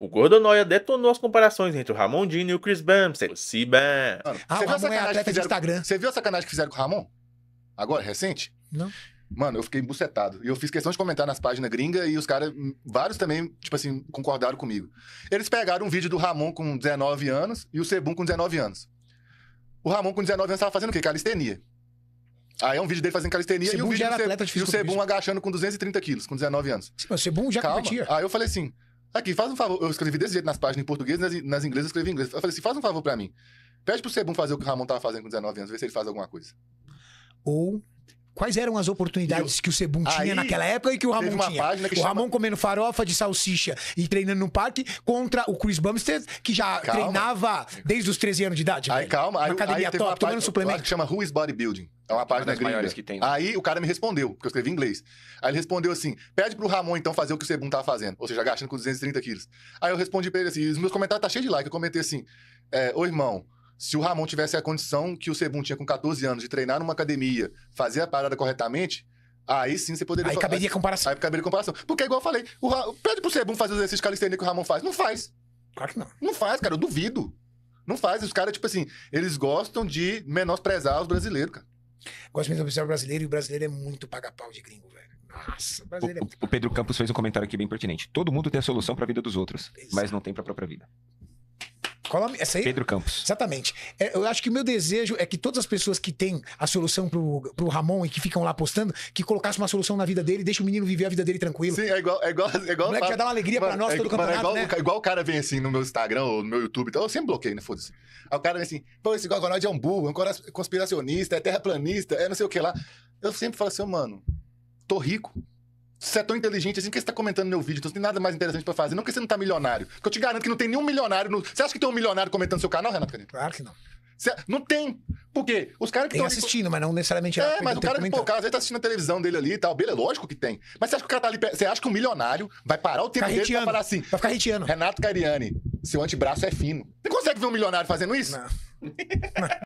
O Gordonoia detonou as comparações entre o Ramon Dino e o Chris Bumstead. Se bem. Mano, ah, você viu a é sacanagem é que fizeram, Instagram. Você viu a sacanagem que fizeram com o Ramon? Agora, recente? Não. Mano, eu fiquei embucetado. E eu fiz questão de comentar nas páginas gringa e os caras, vários também, tipo assim, concordaram comigo. Eles pegaram um vídeo do Ramon com 19 anos e o Sebum com 19 anos. O Ramon com 19 anos tava fazendo o quê? Calistenia. Aí é um vídeo dele fazendo calistenia e o vídeo já era do e o agachando com 230 quilos, com 19 anos. Sim, mas o já Calma. competia. Aí eu falei assim, Aqui, faz um favor. Eu escrevi desse jeito nas páginas em português, nas, nas inglesas eu escrevi em inglês. Eu falei assim: faz um favor para mim. Pede pro Sebum fazer o que o Ramon tava fazendo com 19 anos, ver se ele faz alguma coisa. Ou quais eram as oportunidades eu... que o Sebum tinha Aí, naquela época e que o Ramon uma tinha. Página que o chama... Ramon comendo farofa de salsicha e treinando no parque contra o Chris Bumstead, que já calma. treinava desde os 13 anos de idade. Aí, velho. calma. Aí, academia aí, top, tomando suplemento. Eu acho que chama Who is Bodybuilding. É uma tipo página uma das maiores que tem. Né? Aí o cara me respondeu, porque eu escrevi em inglês. Aí ele respondeu assim: pede pro Ramon então fazer o que o Sebum tá fazendo, ou seja, gastando com 230 quilos. Aí eu respondi pra ele assim: os meus comentários tá cheio de like. Eu comentei assim: é, ô irmão, se o Ramon tivesse a condição que o Sebum tinha com 14 anos de treinar numa academia, fazer a parada corretamente, Aí sim você poderia. Aí caberia a comparação. Aí caberia a comparação. Porque, igual eu falei, o Ra... pede pro Sebum fazer os exercícios calistenia que o Ramon faz. Não faz. Claro que não. Não faz, cara. Eu duvido. Não faz. Os caras, tipo assim, eles gostam de menosprezar os brasileiros, cara. Gosto muito do pessoal brasileiro e o brasileiro é muito paga-pau de gringo, velho. Nossa, o brasileiro é o, é muito. O Pedro Campos fez um comentário aqui bem pertinente. Todo mundo tem a solução para a vida dos outros, Exato. mas não tem para a própria vida. Qual essa aí? Pedro Campos. Exatamente. É, eu acho que o meu desejo é que todas as pessoas que têm a solução pro, pro Ramon e que ficam lá postando, que colocasse uma solução na vida dele e o menino viver a vida dele tranquilo. Sim, é igual. É igual, é igual o moleque já dá uma alegria mano, pra nós é, todo é campeonato. É igual, né? igual o cara vem assim no meu Instagram ou no meu YouTube, então eu sempre bloqueio, né? Foda-se. Aí o cara vem assim, pô, esse Gorgonoide é um burro, é um conspiracionista, é terraplanista, é não sei o que lá. Eu sempre falo assim, mano, tô rico você é tão inteligente assim, que você tá comentando meu vídeo? Então, não tem nada mais interessante pra fazer. Não que você não tá milionário. Porque eu te garanto que não tem nenhum milionário. No... Você acha que tem um milionário comentando seu canal, Renato Cariani? Claro que não. Você... Não tem. Por quê? Os caras que estão. assistindo, ali... mas não necessariamente. É, mas o cara que, pô, o cara às vezes tá assistindo a televisão dele ali e tal. Beleza, lógico que tem. Mas você acha que o cara tá ali. Você acha que um milionário vai parar o tempo Carretiano. dele pra falar assim? Vai ficar reteando. Renato Cariani, seu antebraço é fino. Você consegue ver um milionário fazendo isso? Não. não.